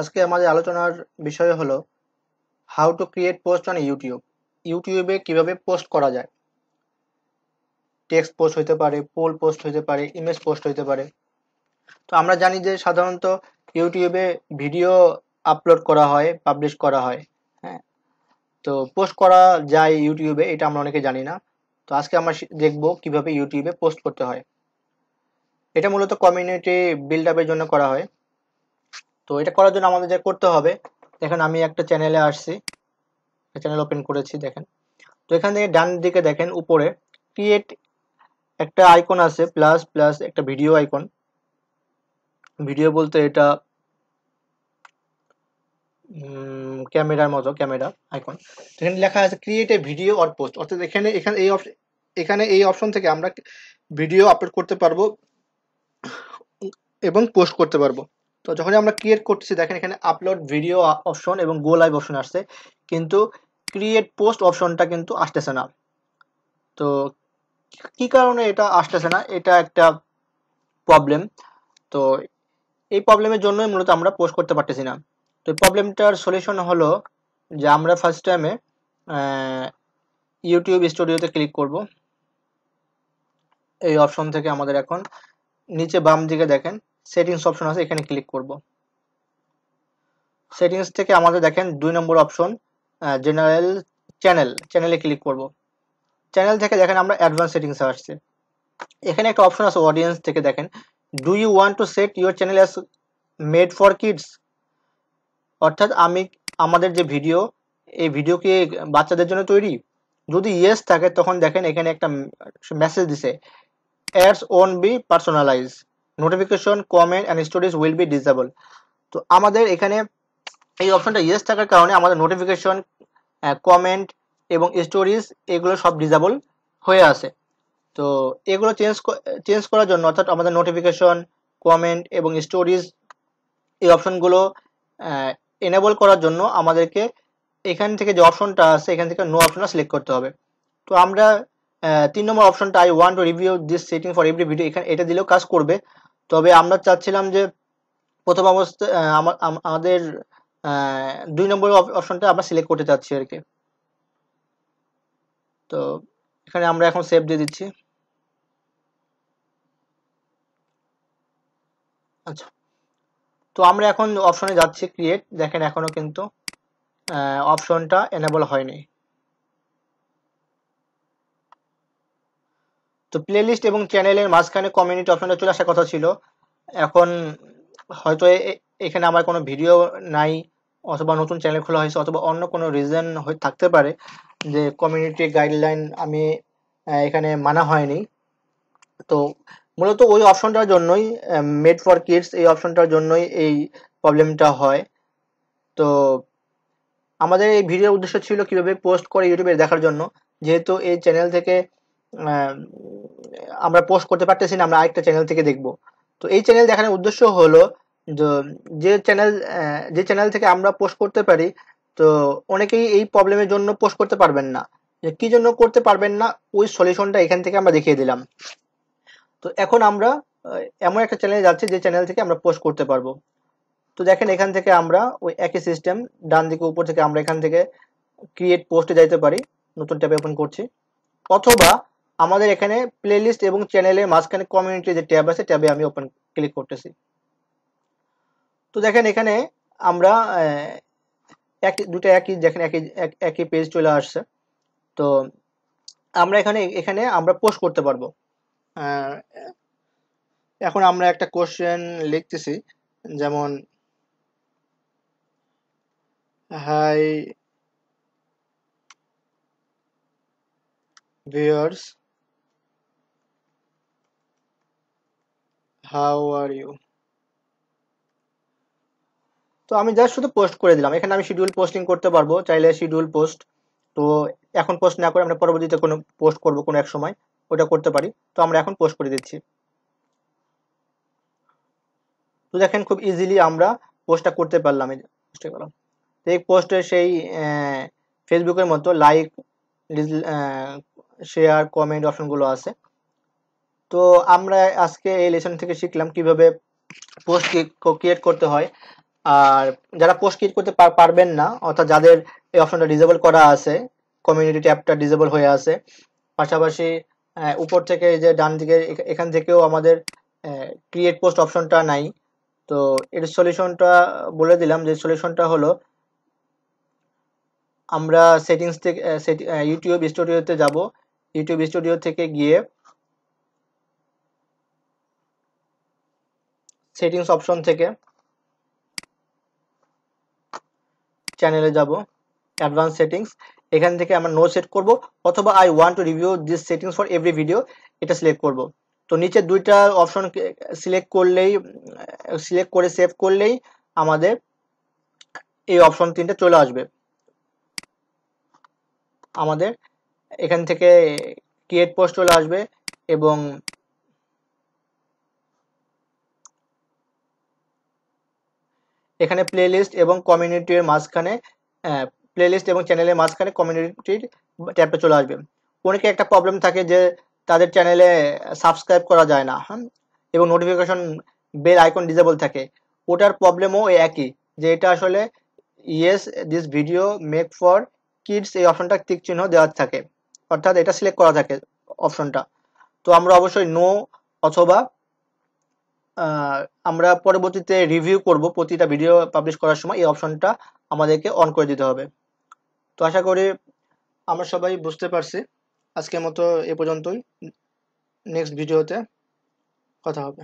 আজকে আমাদের আলোচনার বিষয় হলো how to create post on YouTube ইউটিউবে কিভাবে পোস্ট করা যায় টেক্সট পোস্ট হতে পারে পোল পোস্ট হতে পারে ইমেজ পোস্ট হতে পারে তো আমরা জানি যে সাধারণত ইউটিউবে ভিডিও আপলোড করা হয় পাবলিশ করা হয় হ্যাঁ তো পোস্ট করা যায় ইউটিউবে এটা আমরা অনেকে জানি না তো আজকে আমরা দেখব কিভাবে ইউটিউবে পোস্ট করতে হয় এটা মূলত কমিউনিটি বিল্ড আপের জন্য করা হয় তো এটা করার জন্য আমাদের যা করতে হবে দেখেন আমি একটা চ্যানেলে আসছি চ্যানেল ওপেন করেছি দেখেন তো এখান থেকে ডান দিকে দেখেন উপরে ক্রিয়েট একটা আইকন আছে প্লাস প্লাস একটা ভিডিও আইকন ভিডিও বলতে এটা ক্যামেরার মতো ক্যামেরা আইকন এখানে লেখা আছে create a video or post অর্থাৎ এখানে এখানে এই অপশন এখানে এই অপশন থেকে আমরা ভিডিও আপলোড করতে পারবো এবং পোস্ট করতে পারবো তো যখন আমরা ক্রিয়েট করতেছি দেখেন এখানে আপলোড ভিডিও অপশন এবং গো লাইভ অপশন আসছে কিন্তু ক্রিয়েট পোস্ট অপশনটা কিন্তু আসতেছে না তো কি কারণে এটা আসতেছে না এটা একটা প্রবলেম তো এই প্রবলেমের জন্যই মূলত আমরা পোস্ট করতে পারতেছি না তো প্রবলেমটার সলিউশন হলো যে আমরা ফার্স্ট টাইমে ইউটিউব স্টুডিওতে ক্লিক করব এই অপশন থেকে আমাদের এখন নিচে বাম দিকে দেখেন সেটিংস অপশন আছে এখানে ক্লিক করব সেটিংস থেকে আমাদের দেখেন দুই নম্বর অপশন জেনারেল চ্যানেল চ্যানেলে ক্লিক করব চ্যানেল থেকে দেখেন আমরা অ্যাডভান্স সেটিংস আসছে এখানে একটা অপশন আছে অডিয়েন্স থেকে দেখেন do you want to set your channel as made for kids অর্থাৎ আমি আমাদের যে ভিডিও এই ভিডিও কি বাচ্চাদের জন্য তৈরি যদি ইয়েস থাকে তখন দেখেন এখানে একটা মেসেজ দিছে ads won't be personalise notification comment and stories will be disable তো আমাদের এখানে এই অপশনটা ইয়েস থাকার কারণে আমাদের নোটিফিকেশন কমেন্ট এবং স্টোরিজ এগুলো সব ডিসেবল হয়ে আছে তো এগুলো চেঞ্জ চেঞ্জ করার জন্য অর্থাৎ আমাদের নোটিফিকেশন কমেন্ট এবং স্টোরিজ এই অপশনগুলো এনেবল করার জন্য আমাদেরকে এখান থেকে যে অপশনটা আছে এখান থেকে নো অপশনটা সিলেক্ট করতে হবে তো আমরা তিন নম্বর অপশনটা I want to review this setting for every video এখানে এটা দিলেও কাজ করবে তবে আমরা চাচ্ছিলাম যে প্রথম অবস্থা আমাদের দুই নম্বর অপশনটা আমরা সিলেক্ট করতে চাচ্ছি আর কি তো এখানে আমরা এখন সেভ দিয়ে দিচ্ছি আচ্ছা তো আমরা এখন অপশনে যাচ্ছি ক্রিয়েট দেখেন এখনো কিন্তু অপশনটা এনেবল হয়নি তো প্লেলিস্ট এবং চ্যানেলের মাঝখানে কমিউনিটি অপশনটা চলে আসার কথা ছিল এখন হয়তো এখানে আমার কোনো ভিডিও নাই অথবা নতুন চ্যানেল খোলা হয়েছে অথবা অন্য কোনো রিজন থাকতে পারে যে কমিউনিটি গাইডলাইন আমি এখানে মানা হয়নি তো মূলত ওই অপশনটার জন্যই মেড ফর কিডস এই অপশনটার জন্যই এই প্রবলেমটা হয় তো আমাদের এই ভিডিওর উদ্দেশ্য ছিল কিভাবে পোস্ট করে ইউটিউবে দেখার জন্য যেহেতু এই চ্যানেল থেকে আমরা পোস্ট করতে পারতেছি না আমরা আরেকটা চ্যানেল থেকে দেখব তো এই চ্যানেল দেখানোর উদ্দেশ্য হলো যে চ্যানেল যে চ্যানেল থেকে আমরা পোস্ট করতে পারি তো অনেকেই এই প্রবলেমের জন্য পোস্ট করতে পারবেন না যে কি জন্য করতে পারবেন না ওই সলিউশনটা এখান থেকে আমরা দেখিয়ে দিলাম তো এখন আমরা এমন একটা চ্যানেলে যাচ্ছি যে চ্যানেল থেকে আমরা পোস্ট করতে পারবো তো দেখেন এখান থেকে আমরা ওই একই সিস্টেম ডান দিকে উপর থেকে আমরা এখান থেকে ক্রিয়েট পোস্টে যাইতে পারি নতুন ট্যাবে ওপেন করছি অথবা আমাদের এখানে প্লেলিস্ট এবং চ্যানেলের মাঝখানে কমিউনিটি যে ট্যাব আছে ট্যাবে আমি ওপেন ক্লিক করতেছি তো দেখেন এখানে আমরা একই দুটো একই দেখেন একই একই পেজ চলে আসছে তো আমরা এখানে এখানে আমরা পোস্ট করতে পারবো এখন আমরা একটা কোশ্চেন লিখতেছি যেমন hi viewers how are you তো আমি জাস্ট শুধু পোস্ট করে দিলাম এখানে আমি শিডিউল পোস্টিং করতে পারবো চাইলে শিডিউল পোস্ট তো এখন পোস্ট না করে আমরা পরবর্তীতে কোনো পোস্ট করব কোনো এক সময় ওটা করতে পারি তো আমরা এখন পোস্ট করে দিচ্ছি তো দেখেন খুব ইজিলি আমরা পোস্টটা করতে পারলাম বুঝতে পারলাম তো এই পোস্টে সেই ফেসবুকের মতো লাইক শেয়ার কমেন্ট অপশনগুলো আছে তো আমরা আজকে এই লেসন থেকে শিখলাম কিভাবে পোস্ট ক্রিয়েট করতে হয় আর যারা পোস্ট ক্রিয়েট করতে পারবেন না অর্থাৎ যাদের এই অপশনটা ডিজেবল করা আছে কমিউনিটি ট্যাবটা ডিজেবল হয়ে আছে পাশাপাশি উপর থেকে যে ডান দিকে এখান থেকেও আমাদের ক্রিয়েট পোস্ট অপশনটা নাই তো এর সলিউশনটা বলে দিলাম যে সলিউশনটা হলো আমরা সেটিংস থেকে ইউটিউব স্টুডিওতে যাব ইউটিউব স্টুডিও থেকে গিয়ে সেটিংস অপশন থেকে চ্যানেলে যাব অ্যাডভান্স সেটিংস এখান থেকে আমরা নো সেট করব অথবা I want to review this settings for every video এটা সিলেক্ট করব তো নিচে দুইটা অপশন সিলেক্ট করলেই সিলেক্ট করে সেভ করলেই আমাদের এই অপশন তিনটা চলে আসবে আমাদের এখান থেকে ক্রিয়েট পোস্ট চলে আসবে এবং এখানে প্লেলিস্ট এবং কমিউনিটির মাঝখানে প্লেলিস্ট এবং চ্যানেলের মাঝখানে কমিউনিটির ট্যাবটা চলে আসবে অনেকে একটা প্রবলেম থাকে যে তাদের চ্যানেলে সাবস্ক্রাইব করা যায় না হ্যাঁ এবং নোটিফিকেশন বেল আইকন ডিজেবল থাকে ওটার প্রবলেমও একই যে এটা আসলে yes this video make for kids এই অপশনটা টিক চিহ্ন দেওয়ার থাকে অর্থাৎ এটা সিলেক্ট করা থাকে অপশনটা তো আমরা অবশ্যই নো অথবা আমরা পরবর্তীতে রিভিউ করব প্রতিটা ভিডিও পাবলিশ করার সময় এই অপশনটা আমাদেরকে অন করে দিতে হবে তো আশা করি আমরা সবাই বুঝতে পারছি আজকের মতো এ পর্যন্তই নেক্সট ভিডিওতে কথা হবে